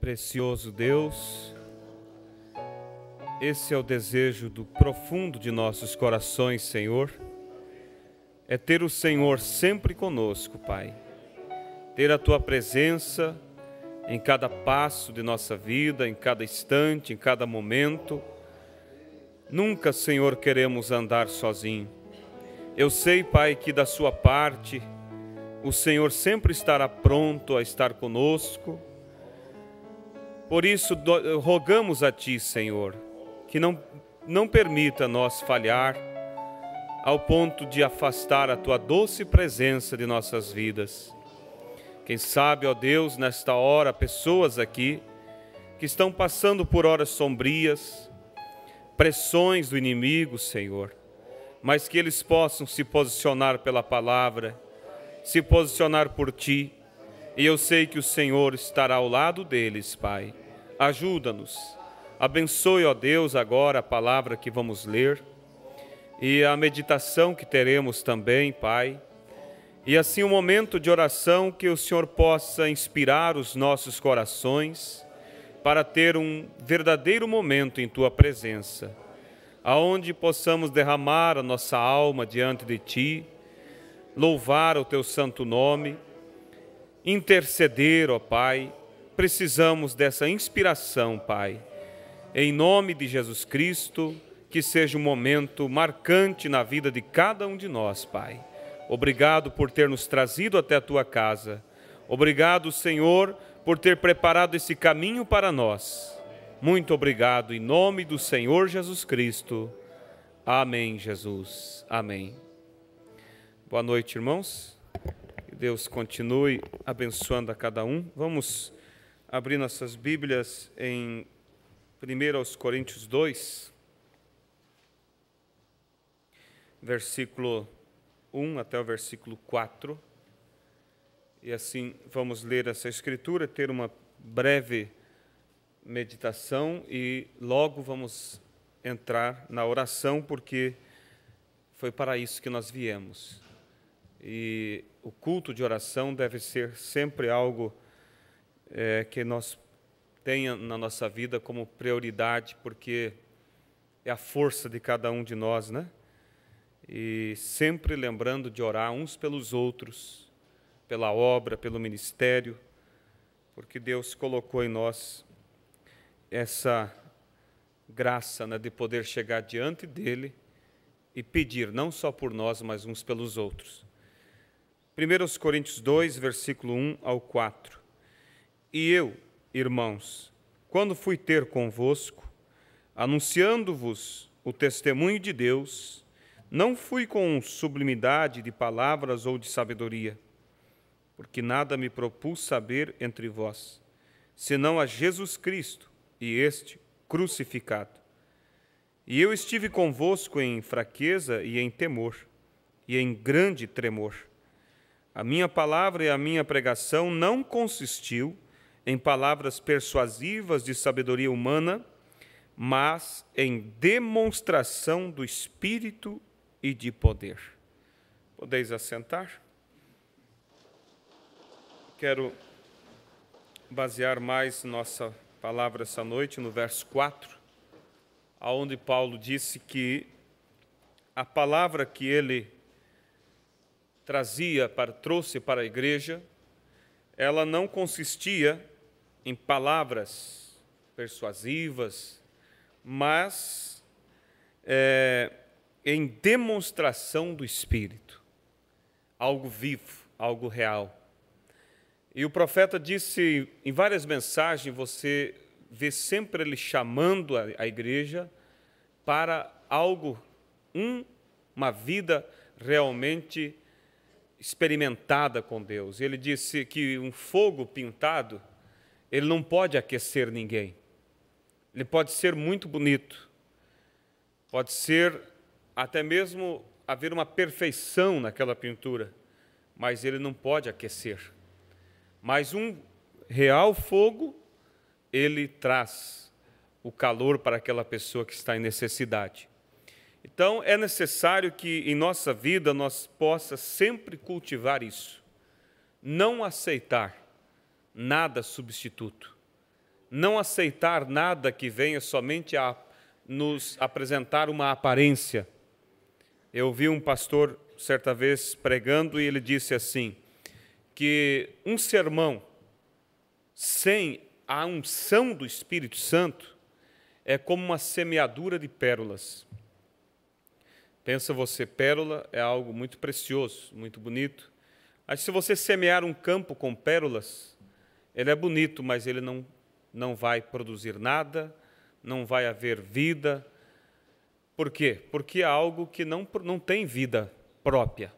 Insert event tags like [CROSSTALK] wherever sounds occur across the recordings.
Precioso Deus, esse é o desejo do profundo de nossos corações, Senhor. É ter o Senhor sempre conosco, Pai. Ter a tua presença em cada passo de nossa vida, em cada instante, em cada momento. Nunca, Senhor, queremos andar sozinho. Eu sei, Pai, que da sua parte o Senhor sempre estará pronto a estar conosco por isso, do, rogamos a Ti, Senhor, que não, não permita nós falhar ao ponto de afastar a Tua doce presença de nossas vidas. Quem sabe, ó Deus, nesta hora, pessoas aqui que estão passando por horas sombrias, pressões do inimigo, Senhor, mas que eles possam se posicionar pela palavra, se posicionar por Ti e eu sei que o Senhor estará ao lado deles, Pai. Ajuda-nos. Abençoe, ó Deus, agora a palavra que vamos ler e a meditação que teremos também, Pai. E assim, um momento de oração que o Senhor possa inspirar os nossos corações para ter um verdadeiro momento em Tua presença, aonde possamos derramar a nossa alma diante de Ti, louvar o Teu santo nome interceder, ó Pai. Precisamos dessa inspiração, Pai. Em nome de Jesus Cristo, que seja um momento marcante na vida de cada um de nós, Pai. Obrigado por ter nos trazido até a tua casa. Obrigado, Senhor, por ter preparado esse caminho para nós. Muito obrigado em nome do Senhor Jesus Cristo. Amém, Jesus. Amém. Boa noite, irmãos. Deus continue abençoando a cada um. Vamos abrir nossas Bíblias em 1 Coríntios 2, versículo 1 até o versículo 4. E assim vamos ler essa escritura, ter uma breve meditação e logo vamos entrar na oração, porque foi para isso que nós viemos e o culto de oração deve ser sempre algo é, que nós tenha na nossa vida como prioridade, porque é a força de cada um de nós, né? E sempre lembrando de orar uns pelos outros, pela obra, pelo ministério, porque Deus colocou em nós essa graça né, de poder chegar diante dele e pedir, não só por nós, mas uns pelos outros. 1 Coríntios 2, versículo 1 ao 4. E eu, irmãos, quando fui ter convosco, anunciando-vos o testemunho de Deus, não fui com sublimidade de palavras ou de sabedoria, porque nada me propus saber entre vós, senão a Jesus Cristo e este crucificado. E eu estive convosco em fraqueza e em temor, e em grande tremor. A minha palavra e a minha pregação não consistiu em palavras persuasivas de sabedoria humana, mas em demonstração do Espírito e de poder. Podeis assentar? Quero basear mais nossa palavra essa noite no verso 4, aonde Paulo disse que a palavra que ele trazia para trouxe para a igreja, ela não consistia em palavras persuasivas, mas é, em demonstração do Espírito, algo vivo, algo real. E o profeta disse em várias mensagens, você vê sempre ele chamando a, a igreja para algo, um, uma vida realmente experimentada com Deus. Ele disse que um fogo pintado, ele não pode aquecer ninguém. Ele pode ser muito bonito, pode ser até mesmo haver uma perfeição naquela pintura, mas ele não pode aquecer. Mas um real fogo, ele traz o calor para aquela pessoa que está em necessidade. Então, é necessário que em nossa vida nós possa sempre cultivar isso. Não aceitar nada substituto. Não aceitar nada que venha somente a nos apresentar uma aparência. Eu vi um pastor certa vez pregando e ele disse assim: que um sermão sem a unção do Espírito Santo é como uma semeadura de pérolas. Pensa você, pérola é algo muito precioso, muito bonito. Mas se você semear um campo com pérolas, ele é bonito, mas ele não, não vai produzir nada, não vai haver vida. Por quê? Porque é algo que não, não tem vida própria.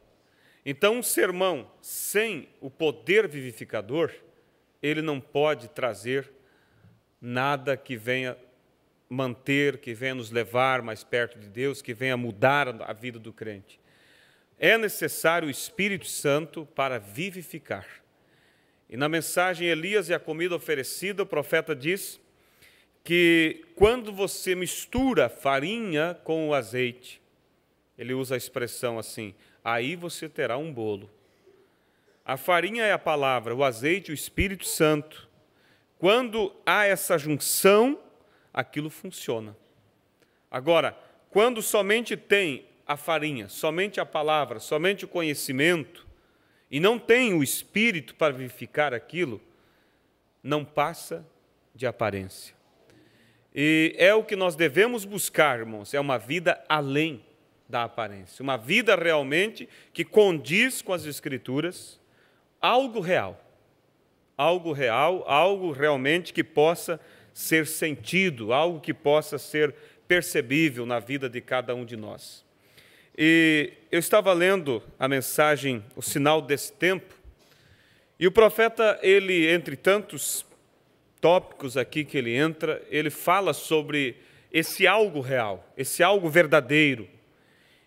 Então, um sermão sem o poder vivificador, ele não pode trazer nada que venha manter, que venha nos levar mais perto de Deus, que venha mudar a vida do crente. É necessário o Espírito Santo para vivificar. E na mensagem Elias e a comida oferecida, o profeta diz que quando você mistura farinha com o azeite, ele usa a expressão assim: aí você terá um bolo. A farinha é a palavra, o azeite, o Espírito Santo. Quando há essa junção, aquilo funciona. Agora, quando somente tem a farinha, somente a palavra, somente o conhecimento, e não tem o espírito para vivificar aquilo, não passa de aparência. E é o que nós devemos buscar, irmãos, é uma vida além da aparência, uma vida realmente que condiz com as escrituras, algo real. Algo real, algo realmente que possa ser sentido, algo que possa ser percebível na vida de cada um de nós. E eu estava lendo a mensagem O Sinal desse Tempo, e o profeta, ele, entre tantos tópicos aqui que ele entra, ele fala sobre esse algo real, esse algo verdadeiro.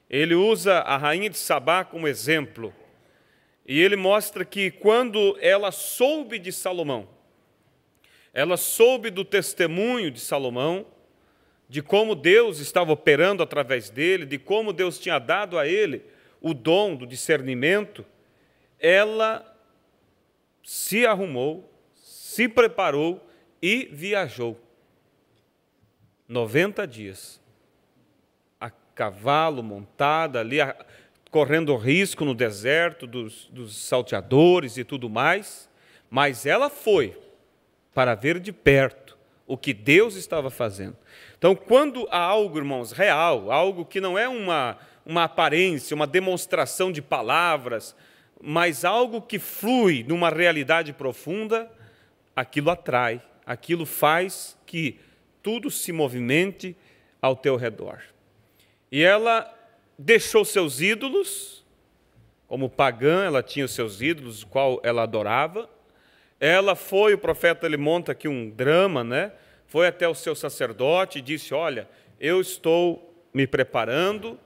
Ele usa a rainha de Sabá como exemplo. E ele mostra que quando ela soube de Salomão, ela soube do testemunho de Salomão, de como Deus estava operando através dele, de como Deus tinha dado a ele o dom do discernimento, ela se arrumou, se preparou e viajou. 90 dias. A cavalo, montada, ali, correndo risco no deserto dos, dos salteadores e tudo mais. Mas ela foi para ver de perto o que Deus estava fazendo. Então, quando há algo, irmãos, real, algo que não é uma, uma aparência, uma demonstração de palavras, mas algo que flui numa realidade profunda, aquilo atrai, aquilo faz que tudo se movimente ao teu redor. E ela deixou seus ídolos, como pagã, ela tinha os seus ídolos, os qual ela adorava, ela foi, o profeta ele monta aqui um drama, né? Foi até o seu sacerdote e disse: Olha, eu estou me preparando,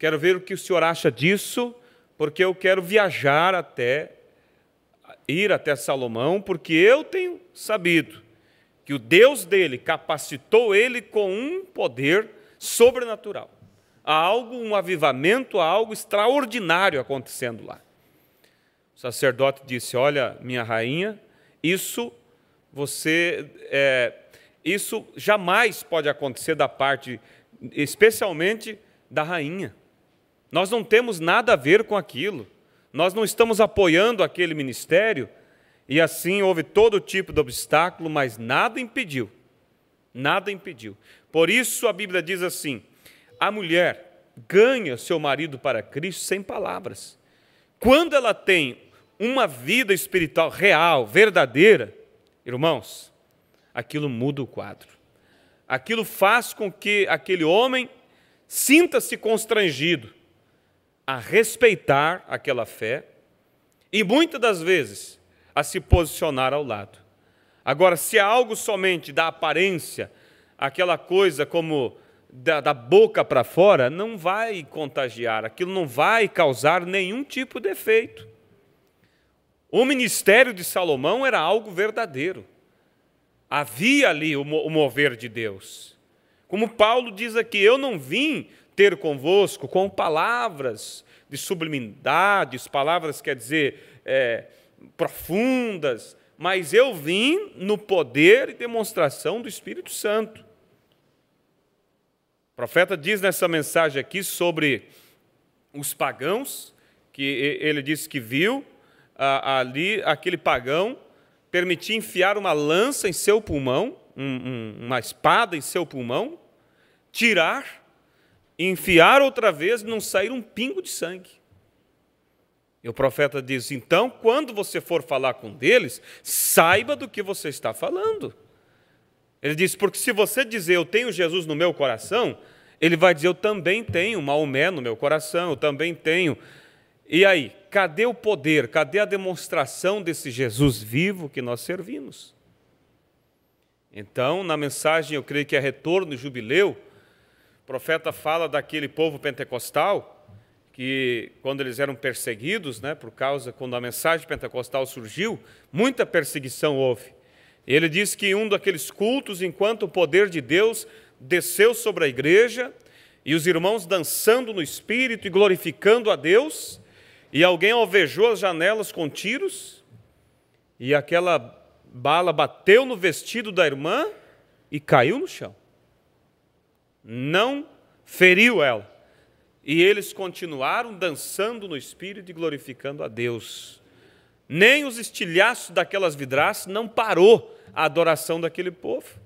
quero ver o que o senhor acha disso, porque eu quero viajar até, ir até Salomão, porque eu tenho sabido que o Deus dele capacitou ele com um poder sobrenatural. Há algo, um avivamento, há algo extraordinário acontecendo lá. O sacerdote disse: Olha, minha rainha, isso você é, isso jamais pode acontecer da parte, especialmente da rainha. Nós não temos nada a ver com aquilo. Nós não estamos apoiando aquele ministério e assim houve todo tipo de obstáculo, mas nada impediu. Nada impediu. Por isso a Bíblia diz assim: a mulher ganha seu marido para Cristo sem palavras. Quando ela tem uma vida espiritual real, verdadeira, irmãos, aquilo muda o quadro. Aquilo faz com que aquele homem sinta-se constrangido a respeitar aquela fé e muitas das vezes a se posicionar ao lado. Agora, se é algo somente da aparência, aquela coisa como da, da boca para fora, não vai contagiar, aquilo não vai causar nenhum tipo de efeito. O ministério de Salomão era algo verdadeiro. Havia ali o mover de Deus. Como Paulo diz aqui, eu não vim ter convosco com palavras de sublimidades, palavras, quer dizer, é, profundas, mas eu vim no poder e demonstração do Espírito Santo. O profeta diz nessa mensagem aqui sobre os pagãos, que ele disse que viu, ali aquele pagão, permitia enfiar uma lança em seu pulmão, um, um, uma espada em seu pulmão, tirar, enfiar outra vez, e não sair um pingo de sangue. E o profeta diz: então, quando você for falar com eles, saiba do que você está falando. Ele diz: porque se você dizer eu tenho Jesus no meu coração, ele vai dizer eu também tenho Maomé no meu coração, eu também tenho. E aí? cadê o poder, cadê a demonstração desse Jesus vivo que nós servimos? Então, na mensagem, eu creio que é retorno e jubileu, o profeta fala daquele povo pentecostal que quando eles eram perseguidos, né, por causa quando a mensagem pentecostal surgiu, muita perseguição houve. Ele diz que um daqueles cultos, enquanto o poder de Deus desceu sobre a igreja e os irmãos dançando no espírito e glorificando a Deus, e alguém alvejou as janelas com tiros, e aquela bala bateu no vestido da irmã e caiu no chão. Não feriu ela. E eles continuaram dançando no espírito e glorificando a Deus. Nem os estilhaços daquelas vidraças não parou a adoração daquele povo.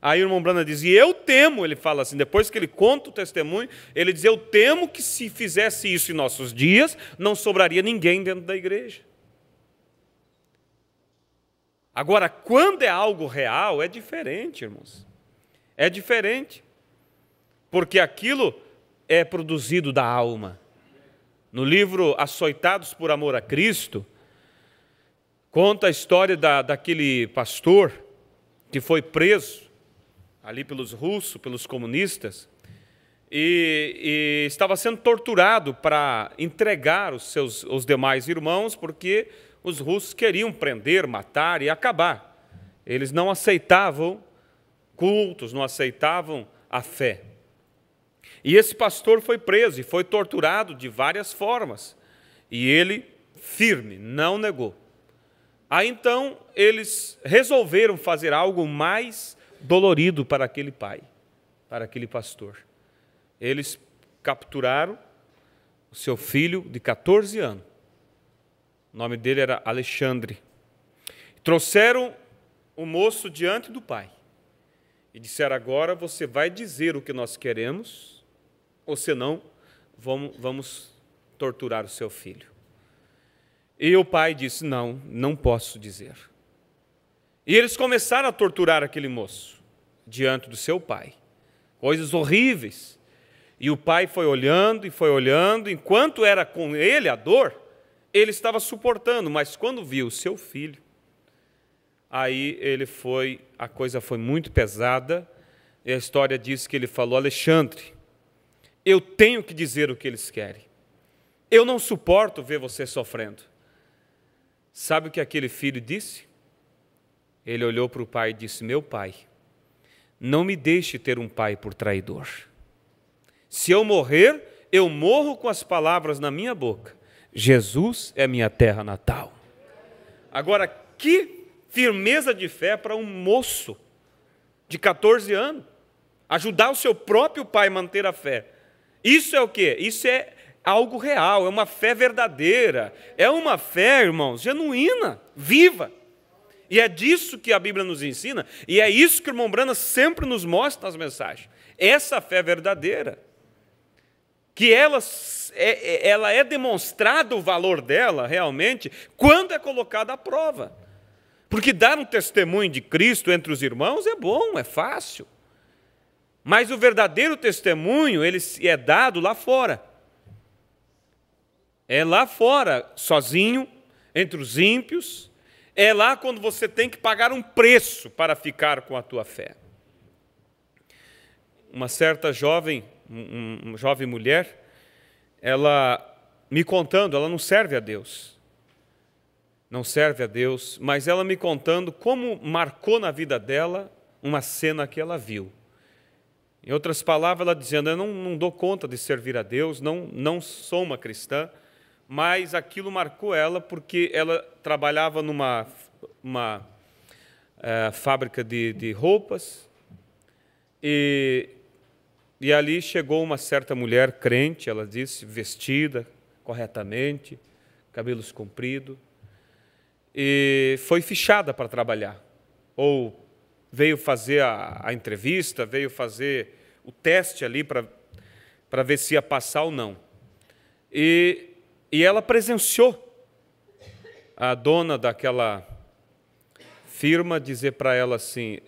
Aí o irmão Brana diz: E eu temo, ele fala assim, depois que ele conta o testemunho, ele diz: Eu temo que se fizesse isso em nossos dias, não sobraria ninguém dentro da igreja. Agora, quando é algo real, é diferente, irmãos. É diferente. Porque aquilo é produzido da alma. No livro Açoitados por Amor a Cristo, conta a história da, daquele pastor que foi preso ali pelos russos, pelos comunistas, e, e estava sendo torturado para entregar os seus os demais irmãos, porque os russos queriam prender, matar e acabar. Eles não aceitavam cultos, não aceitavam a fé. E esse pastor foi preso e foi torturado de várias formas. E ele, firme, não negou. Aí então eles resolveram fazer algo mais dolorido para aquele pai, para aquele pastor. Eles capturaram o seu filho de 14 anos. O nome dele era Alexandre. Trouxeram o moço diante do pai e disseram: Agora você vai dizer o que nós queremos, ou senão vamos, vamos torturar o seu filho. E o pai disse: Não, não posso dizer. E eles começaram a torturar aquele moço diante do seu pai. Coisas horríveis. E o pai foi olhando e foi olhando, enquanto era com ele a dor, ele estava suportando, mas quando viu o seu filho, aí ele foi, a coisa foi muito pesada, e a história diz que ele falou: Alexandre, eu tenho que dizer o que eles querem. Eu não suporto ver você sofrendo. Sabe o que aquele filho disse? Ele olhou para o pai e disse: Meu pai, não me deixe ter um pai por traidor. Se eu morrer, eu morro com as palavras na minha boca. Jesus é minha terra natal. Agora, que firmeza de fé para um moço de 14 anos ajudar o seu próprio pai a manter a fé. Isso é o quê? Isso é algo real, é uma fé verdadeira, é uma fé, irmãos, genuína, viva. E é disso que a Bíblia nos ensina, e é isso que o irmão Brana sempre nos mostra nas mensagens. Essa fé verdadeira, que ela é, é, ela é demonstrado o valor dela realmente quando é colocada à prova. Porque dar um testemunho de Cristo entre os irmãos é bom, é fácil. Mas o verdadeiro testemunho, ele é dado lá fora. É lá fora, sozinho, entre os ímpios, é lá quando você tem que pagar um preço para ficar com a tua fé. Uma certa jovem, uma jovem mulher, ela me contando, ela não serve a Deus. Não serve a Deus, mas ela me contando como marcou na vida dela uma cena que ela viu. Em outras palavras, ela dizendo: Eu não, não dou conta de servir a Deus, não, não sou uma cristã mas aquilo marcou ela porque ela trabalhava numa uma, é, fábrica de, de roupas e, e ali chegou uma certa mulher crente, ela disse, vestida corretamente, cabelos compridos, e foi fichada para trabalhar. Ou veio fazer a, a entrevista, veio fazer o teste ali para ver se ia passar ou não. E e ela presenciou a dona daquela firma dizer para ela assim: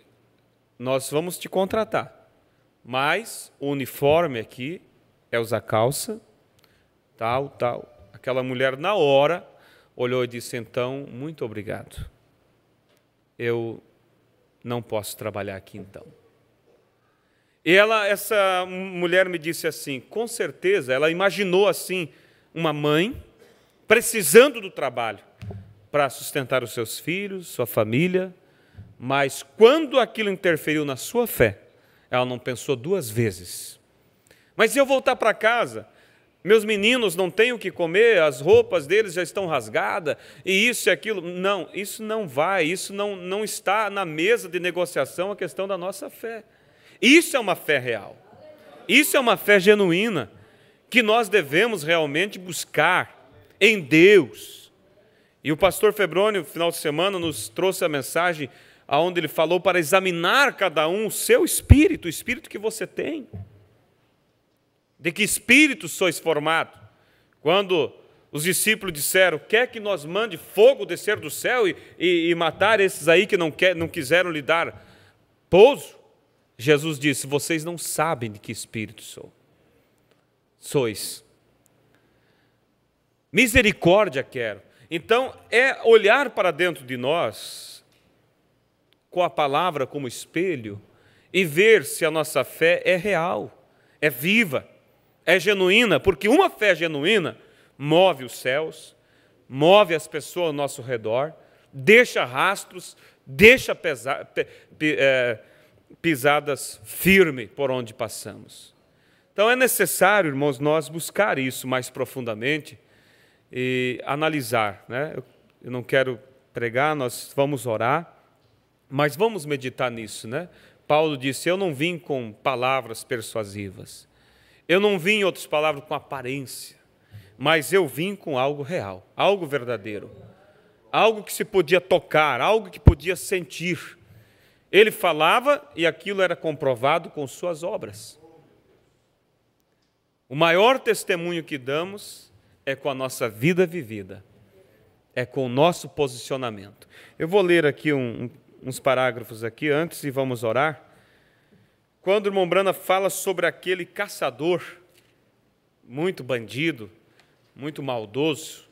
Nós vamos te contratar, mas o uniforme aqui é usar calça, tal, tal. Aquela mulher, na hora, olhou e disse: Então, muito obrigado. Eu não posso trabalhar aqui então. E ela, essa mulher me disse assim, com certeza, ela imaginou assim, uma mãe precisando do trabalho para sustentar os seus filhos, sua família, mas quando aquilo interferiu na sua fé, ela não pensou duas vezes. Mas se eu voltar para casa, meus meninos não têm o que comer, as roupas deles já estão rasgadas, e isso e aquilo. Não, isso não vai, isso não, não está na mesa de negociação a questão da nossa fé. Isso é uma fé real. Isso é uma fé genuína que nós devemos realmente buscar em Deus. E o pastor Febrônio, no final de semana, nos trouxe a mensagem aonde ele falou para examinar cada um o seu espírito, o espírito que você tem. De que espírito sois formado? Quando os discípulos disseram: Quer que nós mande fogo descer do céu e, e, e matar esses aí que não, quer, não quiseram lhe dar pouso? Jesus disse: Vocês não sabem de que espírito sou sois. Misericórdia quero. Então, é olhar para dentro de nós, com a palavra como espelho, e ver se a nossa fé é real, é viva, é genuína, porque uma fé genuína move os céus, move as pessoas ao nosso redor, deixa rastros, deixa pesa, eh, pisadas firmes por onde passamos. Então é necessário, irmãos, nós buscar isso mais profundamente e analisar. Né? Eu não quero pregar, nós vamos orar, mas vamos meditar nisso. Né? Paulo disse: Eu não vim com palavras persuasivas. Eu não vim, em outras palavras, com aparência, mas eu vim com algo real, algo verdadeiro, algo que se podia tocar, algo que podia sentir. Ele falava e aquilo era comprovado com suas obras. O maior testemunho que damos é com a nossa vida vivida, é com o nosso posicionamento. Eu vou ler aqui um, uns parágrafos aqui antes e vamos orar. Quando o irmão Brana fala sobre aquele caçador, muito bandido, muito maldoso,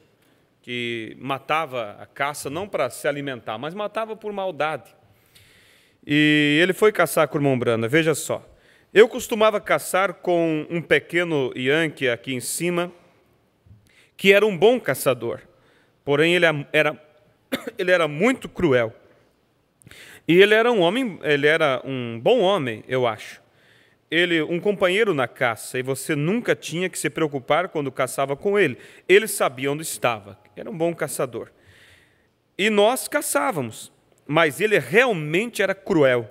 que matava a caça não para se alimentar, mas matava por maldade. E ele foi caçar com o irmão Brana, veja só. Eu costumava caçar com um pequeno Yankee aqui em cima, que era um bom caçador, porém ele era, [COUGHS] ele era muito cruel. E ele era um homem, ele era um bom homem, eu acho. Ele, um companheiro na caça, e você nunca tinha que se preocupar quando caçava com ele. Ele sabia onde estava, era um bom caçador. E nós caçávamos, mas ele realmente era cruel.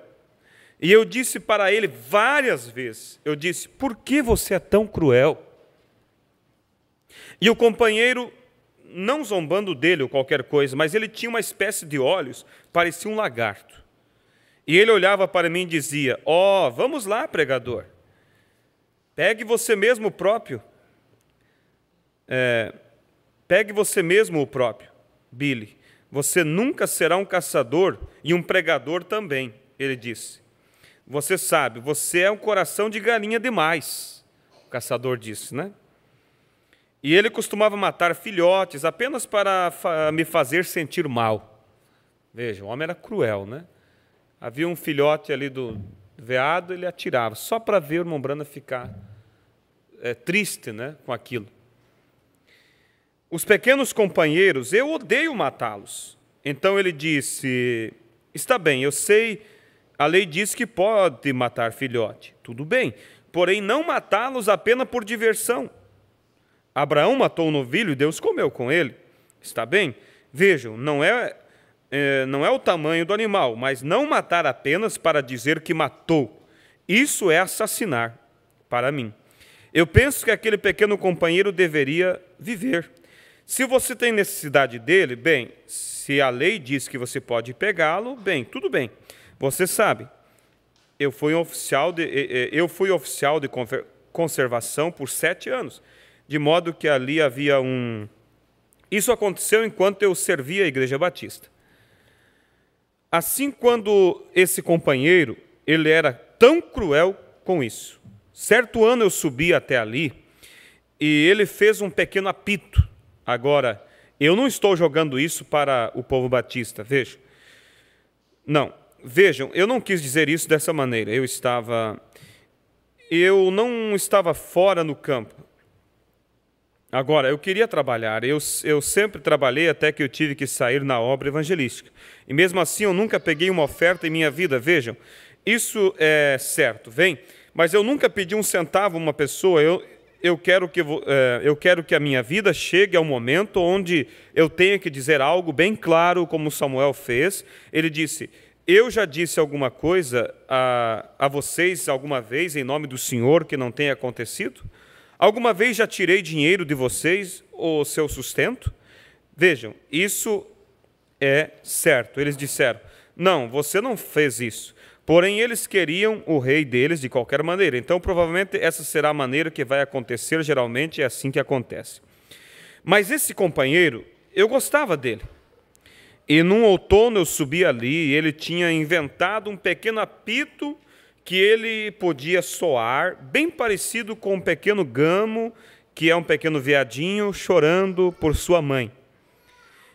E eu disse para ele várias vezes: Eu disse, por que você é tão cruel? E o companheiro, não zombando dele ou qualquer coisa, mas ele tinha uma espécie de olhos, parecia um lagarto. E ele olhava para mim e dizia: Ó, oh, vamos lá, pregador. Pegue você mesmo o próprio. É, pegue você mesmo o próprio, Billy. Você nunca será um caçador e um pregador também, ele disse. Você sabe, você é um coração de galinha demais, o caçador disse, né? E ele costumava matar filhotes apenas para me fazer sentir mal. Veja, o homem era cruel, né? Havia um filhote ali do veado, ele atirava, só para ver o irmão Brana ficar é, triste né, com aquilo. Os pequenos companheiros, eu odeio matá-los. Então ele disse: Está bem, eu sei a lei diz que pode matar filhote, tudo bem, porém não matá-los apenas por diversão. Abraão matou o um novilho e Deus comeu com ele. Está bem? Vejam, não é, é, não é o tamanho do animal, mas não matar apenas para dizer que matou. Isso é assassinar, para mim. Eu penso que aquele pequeno companheiro deveria viver. Se você tem necessidade dele, bem, se a lei diz que você pode pegá-lo, bem, tudo bem. Você sabe, eu fui oficial de, eu fui oficial de conservação por sete anos, de modo que ali havia um. Isso aconteceu enquanto eu servia a Igreja Batista. Assim, quando esse companheiro, ele era tão cruel com isso. Certo ano eu subi até ali e ele fez um pequeno apito. Agora, eu não estou jogando isso para o povo batista, veja. Não, Vejam, eu não quis dizer isso dessa maneira. Eu estava eu não estava fora no campo. Agora, eu queria trabalhar, eu, eu sempre trabalhei até que eu tive que sair na obra evangelística. E mesmo assim, eu nunca peguei uma oferta em minha vida. Vejam, isso é certo, vem. Mas eu nunca pedi um centavo a uma pessoa. Eu, eu, quero que, é, eu quero que a minha vida chegue ao momento onde eu tenha que dizer algo bem claro, como Samuel fez. Ele disse: eu já disse alguma coisa a, a vocês alguma vez em nome do Senhor que não tenha acontecido? Alguma vez já tirei dinheiro de vocês ou seu sustento? Vejam, isso é certo. Eles disseram: Não, você não fez isso. Porém, eles queriam o rei deles de qualquer maneira. Então, provavelmente, essa será a maneira que vai acontecer. Geralmente é assim que acontece. Mas esse companheiro, eu gostava dele. E num outono eu subi ali e ele tinha inventado um pequeno apito que ele podia soar, bem parecido com um pequeno gamo, que é um pequeno veadinho chorando por sua mãe.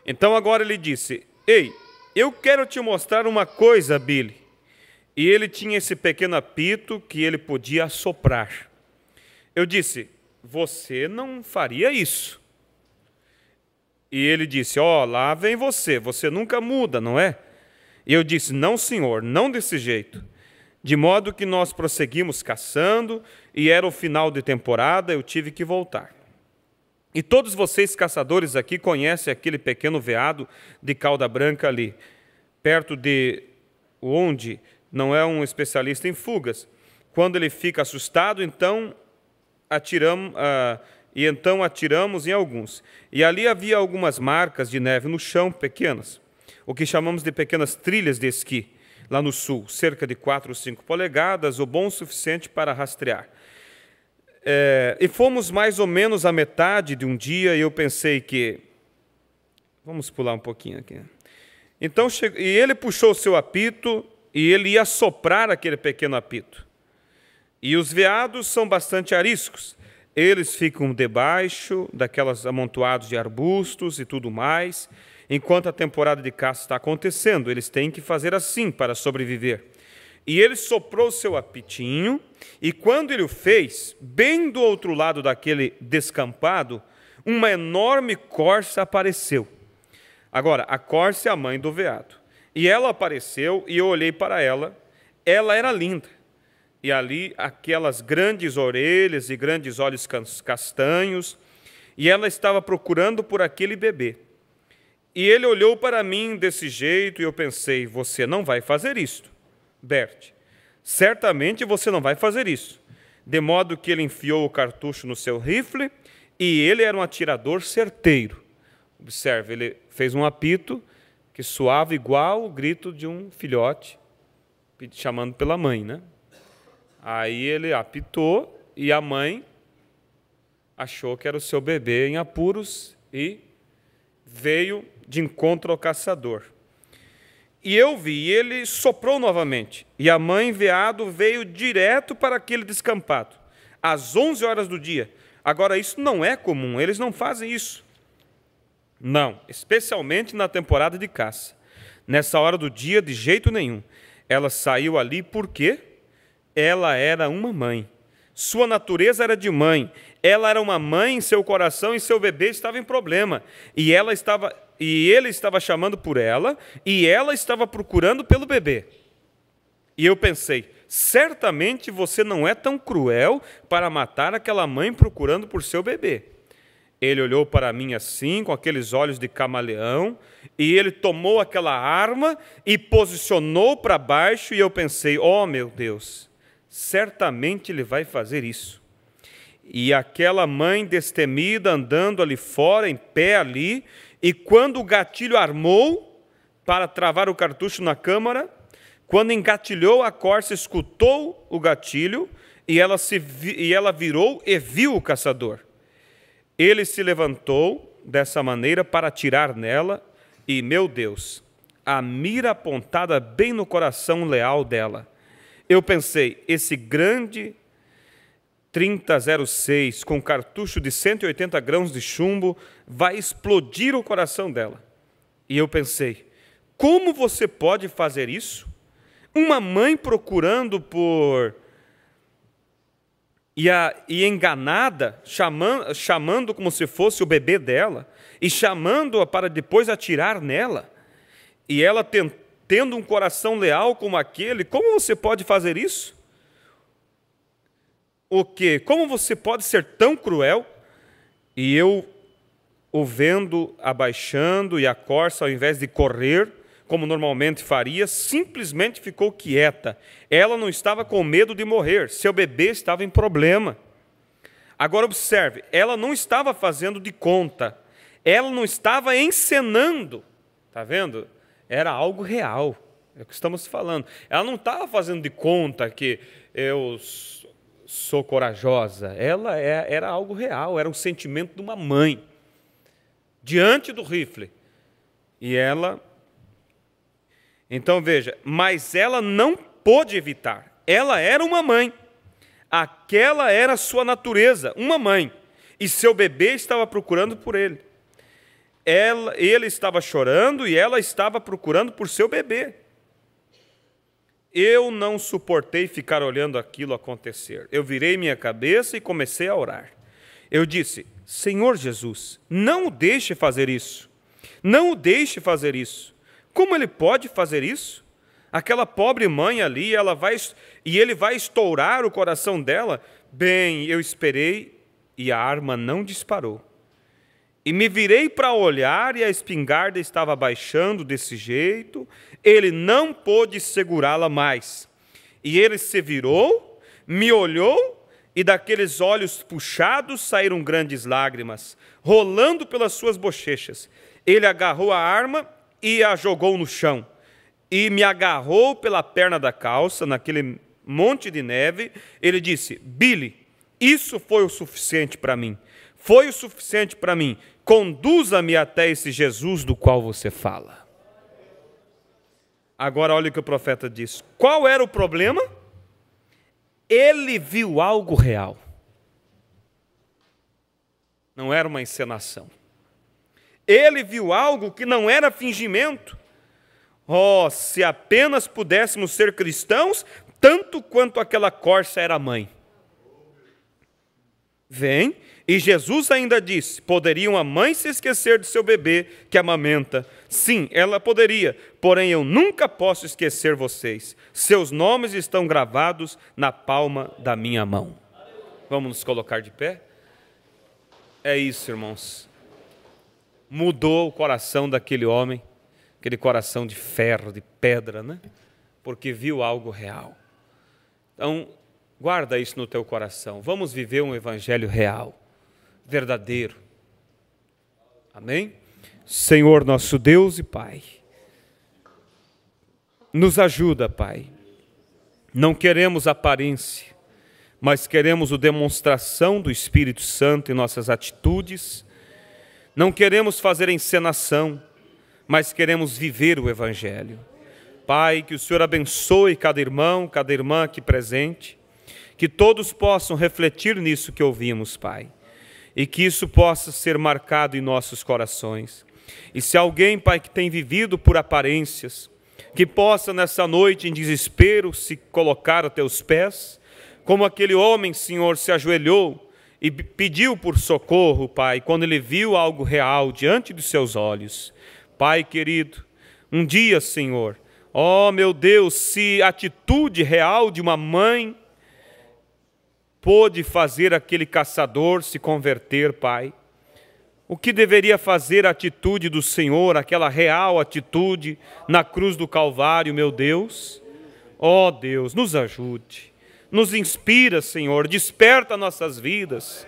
Então agora ele disse: Ei, eu quero te mostrar uma coisa, Billy. E ele tinha esse pequeno apito que ele podia soprar. Eu disse: Você não faria isso. E ele disse: Ó, oh, lá vem você, você nunca muda, não é? E eu disse: Não, senhor, não desse jeito. De modo que nós prosseguimos caçando, e era o final de temporada, eu tive que voltar. E todos vocês caçadores aqui conhecem aquele pequeno veado de cauda branca ali, perto de onde não é um especialista em fugas. Quando ele fica assustado, então atiramos. Uh, e então atiramos em alguns. E ali havia algumas marcas de neve no chão, pequenas, o que chamamos de pequenas trilhas de esqui, lá no sul, cerca de 4 ou 5 polegadas, o bom suficiente para rastrear. É, e fomos mais ou menos à metade de um dia, e eu pensei que. Vamos pular um pouquinho aqui. Né? Então, che... e ele puxou o seu apito, e ele ia soprar aquele pequeno apito. E os veados são bastante ariscos. Eles ficam debaixo daquelas amontoados de arbustos e tudo mais. Enquanto a temporada de caça está acontecendo, eles têm que fazer assim para sobreviver. E ele soprou seu apitinho, e quando ele o fez, bem do outro lado daquele descampado, uma enorme corça apareceu. Agora, a corça é a mãe do veado. E ela apareceu e eu olhei para ela. Ela era linda e ali aquelas grandes orelhas e grandes olhos castanhos, e ela estava procurando por aquele bebê. E ele olhou para mim desse jeito e eu pensei: você não vai fazer isto, Bert. Certamente você não vai fazer isso. De modo que ele enfiou o cartucho no seu rifle e ele era um atirador certeiro. Observe, ele fez um apito que soava igual o grito de um filhote chamando pela mãe, né? Aí ele apitou e a mãe achou que era o seu bebê em apuros e veio de encontro ao caçador. E eu vi, e ele soprou novamente. E a mãe veado veio direto para aquele descampado, às 11 horas do dia. Agora, isso não é comum, eles não fazem isso. Não, especialmente na temporada de caça. Nessa hora do dia, de jeito nenhum. Ela saiu ali por quê? Ela era uma mãe. Sua natureza era de mãe. Ela era uma mãe em seu coração e seu bebê estava em problema. E ela estava e ele estava chamando por ela e ela estava procurando pelo bebê. E eu pensei, certamente você não é tão cruel para matar aquela mãe procurando por seu bebê. Ele olhou para mim assim, com aqueles olhos de camaleão, e ele tomou aquela arma e posicionou para baixo, e eu pensei: "Oh, meu Deus, certamente ele vai fazer isso. E aquela mãe destemida andando ali fora, em pé ali, e quando o gatilho armou para travar o cartucho na câmara, quando engatilhou a corça, escutou o gatilho e ela, se, e ela virou e viu o caçador. Ele se levantou dessa maneira para atirar nela, e, meu Deus, a mira apontada bem no coração leal dela eu pensei, esse grande 3006 com cartucho de 180 grãos de chumbo vai explodir o coração dela. E eu pensei, como você pode fazer isso? Uma mãe procurando por. E, a, e enganada, chamando, chamando como se fosse o bebê dela, e chamando-a para depois atirar nela. E ela tentou tendo um coração leal como aquele, como você pode fazer isso? O que? Como você pode ser tão cruel? E eu o vendo abaixando e a corça, ao invés de correr, como normalmente faria, simplesmente ficou quieta. Ela não estava com medo de morrer, seu bebê estava em problema. Agora observe, ela não estava fazendo de conta, ela não estava encenando, está vendo? era algo real. É o que estamos falando. Ela não estava fazendo de conta que eu sou corajosa. Ela é, era algo real, era um sentimento de uma mãe diante do rifle. E ela. Então veja, mas ela não pôde evitar. Ela era uma mãe. Aquela era sua natureza, uma mãe. E seu bebê estava procurando por ele ela, ele estava chorando e ela estava procurando por seu bebê. Eu não suportei ficar olhando aquilo acontecer. Eu virei minha cabeça e comecei a orar. Eu disse: Senhor Jesus, não o deixe fazer isso. Não o deixe fazer isso. Como ele pode fazer isso? Aquela pobre mãe ali, ela vai e ele vai estourar o coração dela. Bem, eu esperei e a arma não disparou. E me virei para olhar e a espingarda estava baixando desse jeito, ele não pôde segurá-la mais. E ele se virou, me olhou, e daqueles olhos puxados saíram grandes lágrimas, rolando pelas suas bochechas. Ele agarrou a arma e a jogou no chão, e me agarrou pela perna da calça, naquele monte de neve. Ele disse: Billy, isso foi o suficiente para mim foi o suficiente para mim. Conduza-me até esse Jesus do qual você fala. Agora olha o que o profeta diz. Qual era o problema? Ele viu algo real. Não era uma encenação. Ele viu algo que não era fingimento. Oh, se apenas pudéssemos ser cristãos, tanto quanto aquela corça era mãe. Vem e Jesus ainda disse: poderiam a mãe se esquecer do seu bebê que amamenta. Sim, ela poderia, porém eu nunca posso esquecer vocês. Seus nomes estão gravados na palma da minha mão. Vamos nos colocar de pé? É isso, irmãos. Mudou o coração daquele homem, aquele coração de ferro, de pedra, né? Porque viu algo real. Então, guarda isso no teu coração. Vamos viver um evangelho real verdadeiro. Amém? Senhor nosso Deus e Pai, nos ajuda, Pai. Não queremos aparência, mas queremos a demonstração do Espírito Santo em nossas atitudes. Não queremos fazer encenação, mas queremos viver o Evangelho. Pai, que o Senhor abençoe cada irmão, cada irmã aqui presente, que todos possam refletir nisso que ouvimos, Pai e que isso possa ser marcado em nossos corações. E se alguém, Pai, que tem vivido por aparências, que possa nessa noite em desespero se colocar a teus pés, como aquele homem, Senhor, se ajoelhou e pediu por socorro, Pai, quando ele viu algo real diante dos seus olhos. Pai querido, um dia, Senhor, ó oh, meu Deus, se a atitude real de uma mãe pôde fazer aquele caçador se converter, Pai? O que deveria fazer a atitude do Senhor, aquela real atitude na cruz do Calvário, meu Deus? Ó oh, Deus, nos ajude, nos inspira, Senhor, desperta nossas vidas,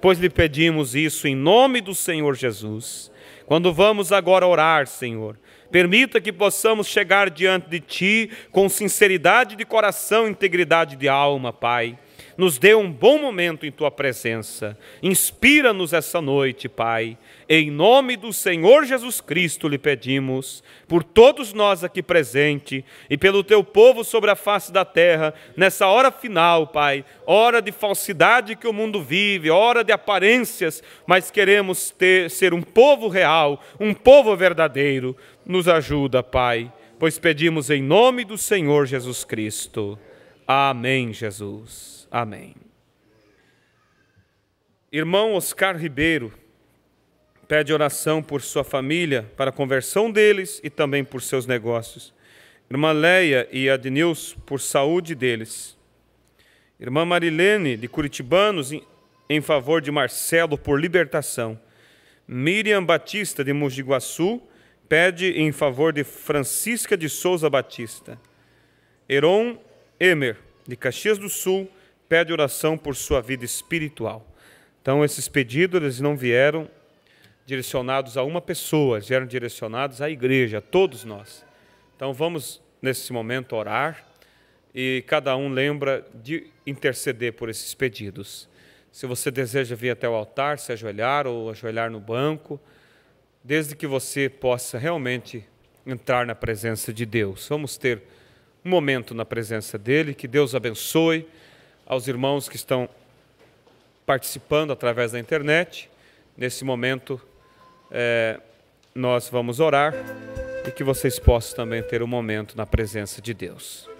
pois lhe pedimos isso em nome do Senhor Jesus. Quando vamos agora orar, Senhor, permita que possamos chegar diante de Ti com sinceridade de coração, integridade de alma, Pai nos dê um bom momento em tua presença. Inspira-nos essa noite, Pai. Em nome do Senhor Jesus Cristo lhe pedimos, por todos nós aqui presentes e pelo teu povo sobre a face da terra, nessa hora final, Pai, hora de falsidade que o mundo vive, hora de aparências, mas queremos ter, ser um povo real, um povo verdadeiro. Nos ajuda, Pai, pois pedimos em nome do Senhor Jesus Cristo. Amém, Jesus. Amém. Irmão Oscar Ribeiro pede oração por sua família, para a conversão deles e também por seus negócios. Irmã Leia e Adnils, por saúde deles. Irmã Marilene, de Curitibanos, em favor de Marcelo, por libertação. Miriam Batista, de Mogi Guaçu, pede em favor de Francisca de Souza Batista. Heron Emer, de Caxias do Sul, pede oração por sua vida espiritual. Então, esses pedidos eles não vieram direcionados a uma pessoa, vieram direcionados à igreja, a todos nós. Então, vamos nesse momento orar e cada um lembra de interceder por esses pedidos. Se você deseja vir até o altar, se ajoelhar ou ajoelhar no banco, desde que você possa realmente entrar na presença de Deus. Vamos ter um momento na presença dele, que Deus abençoe aos irmãos que estão participando através da internet. Nesse momento, é, nós vamos orar e que vocês possam também ter um momento na presença de Deus.